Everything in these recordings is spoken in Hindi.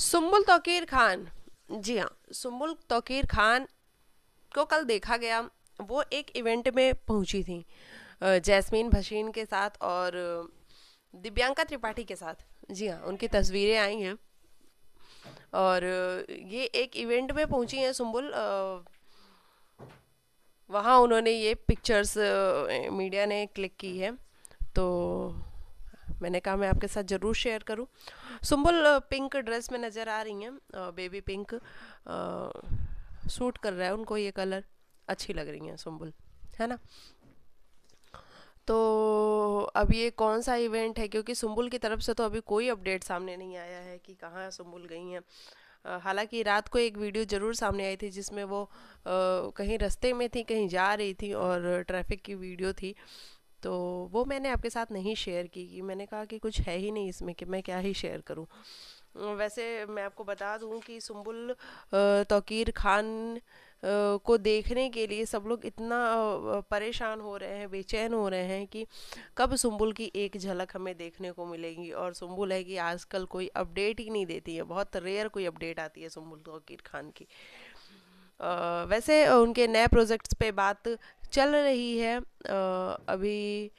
सुम्बुल तोकीर खान जी हाँ सुम्बुल तोकीर खान को कल देखा गया वो एक इवेंट में पहुंची थी जैस्मीन भशीन के साथ और दिव्यांका त्रिपाठी के साथ जी हाँ उनकी तस्वीरें आई हैं और ये एक इवेंट में पहुंची हैं सुम्बुल वहाँ उन्होंने ये पिक्चर्स मीडिया ने क्लिक की है तो मैंने कहा मैं आपके साथ ज़रूर शेयर करूँ सुम्बुल पिंक ड्रेस में नज़र आ रही हैं बेबी पिंक सूट कर रहा है उनको ये कलर अच्छी लग रही हैं सुम्बुल है ना तो अब ये कौन सा इवेंट है क्योंकि सुम्बुल की तरफ से तो अभी कोई अपडेट सामने नहीं आया है कि कहाँ सुम्बुल गई हैं हालांकि रात को एक वीडियो ज़रूर सामने आई थी जिसमें वो आ, कहीं रास्ते में थी कहीं जा रही थी और ट्रैफिक की वीडियो थी तो वो मैंने आपके साथ नहीं शेयर की कि मैंने कहा कि कुछ है ही नहीं इसमें कि मैं क्या ही शेयर करूँ वैसे मैं आपको बता दूं कि सुम्बुल तोकीर खान को देखने के लिए सब लोग इतना परेशान हो रहे हैं बेचैन हो रहे हैं कि कब सुम्बुल की एक झलक हमें देखने को मिलेगी और सुम्बुल है कि आजकल कोई अपडेट ही नहीं देती है बहुत रेयर कोई अपडेट आती है सुम्बुल तोकीर खान की वैसे उनके नए प्रोजेक्ट्स पे बात चल रही है अभी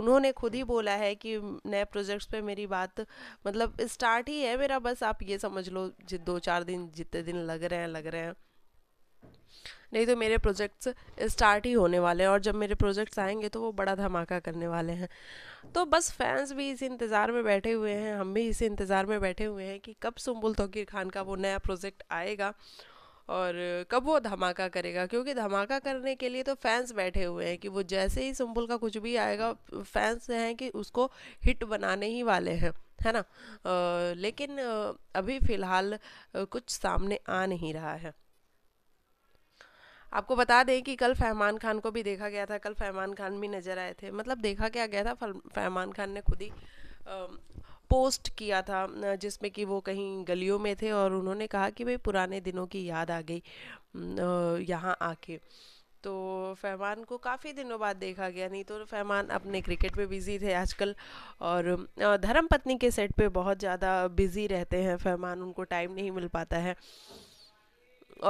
उन्होंने खुद ही बोला है कि नए प्रोजेक्ट्स पे मेरी बात मतलब स्टार्ट ही है मेरा बस आप ये समझ लो दो चार दिन जितने दिन लग रहे हैं लग रहे हैं नहीं तो मेरे प्रोजेक्ट्स स्टार्ट ही होने वाले हैं और जब मेरे प्रोजेक्ट्स आएंगे तो वो बड़ा धमाका करने वाले हैं तो बस फैंस भी इस इंतज़ार में बैठे हुए हैं हम भी इस इंतज़ार में बैठे हुए हैं कि कब सुम्बुल तोकीर खान का वो नया प्रोजेक्ट आएगा और कब वो धमाका करेगा क्योंकि धमाका करने के लिए तो फैंस बैठे हुए हैं कि वो जैसे ही सिंबल का कुछ भी आएगा फैंस हैं कि उसको हिट बनाने ही वाले हैं है ना आ, लेकिन अभी फ़िलहाल कुछ सामने आ नहीं रहा है आपको बता दें कि कल फहमान खान को भी देखा गया था कल फहमान खान भी नज़र आए थे मतलब देखा क्या गया था फहमान खान ने खुद ही पोस्ट किया था जिसमें कि वो कहीं गलियों में थे और उन्होंने कहा कि भाई पुराने दिनों की याद आ गई यहाँ आके तो फ़ैमान को काफ़ी दिनों बाद देखा गया नहीं तो फैमान अपने क्रिकेट में बिज़ी थे आजकल और धर्म पत्नी के सेट पे बहुत ज़्यादा बिज़ी रहते हैं फैमान उनको टाइम नहीं मिल पाता है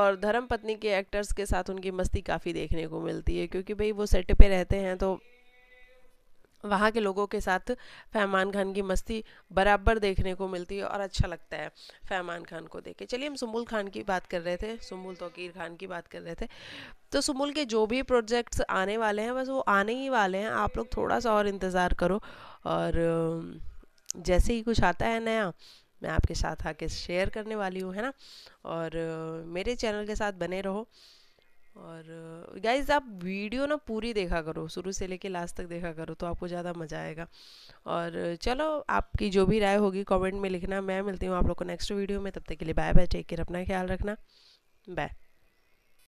और धर्म पत्नी के एक्टर्स के साथ उनकी मस्ती काफ़ी देखने को मिलती है क्योंकि भाई वो सेट पे रहते हैं तो वहाँ के लोगों के साथ फैमान खान की मस्ती बराबर देखने को मिलती है और अच्छा लगता है फैमान खान को देख के चलिए हम सुमुल खान की बात कर रहे थे सुमुल तोकीर खान की बात कर रहे थे तो सुमुल के जो भी प्रोजेक्ट्स आने वाले हैं बस वो आने ही वाले हैं आप लोग थोड़ा सा और इंतज़ार करो और जैसे ही कुछ आता है नया मैं आपके साथ आके शेयर करने वाली हूँ है ना और मेरे चैनल के साथ बने रहो और गाइज आप वीडियो ना पूरी देखा करो शुरू से लेके लास्ट तक देखा करो तो आपको ज़्यादा मज़ा आएगा और चलो आपकी जो भी राय होगी कमेंट में लिखना मैं मिलती हूँ आप लोग को नेक्स्ट वीडियो में तब तक के लिए बाय बाय टेक केयर अपना ख्याल रखना बाय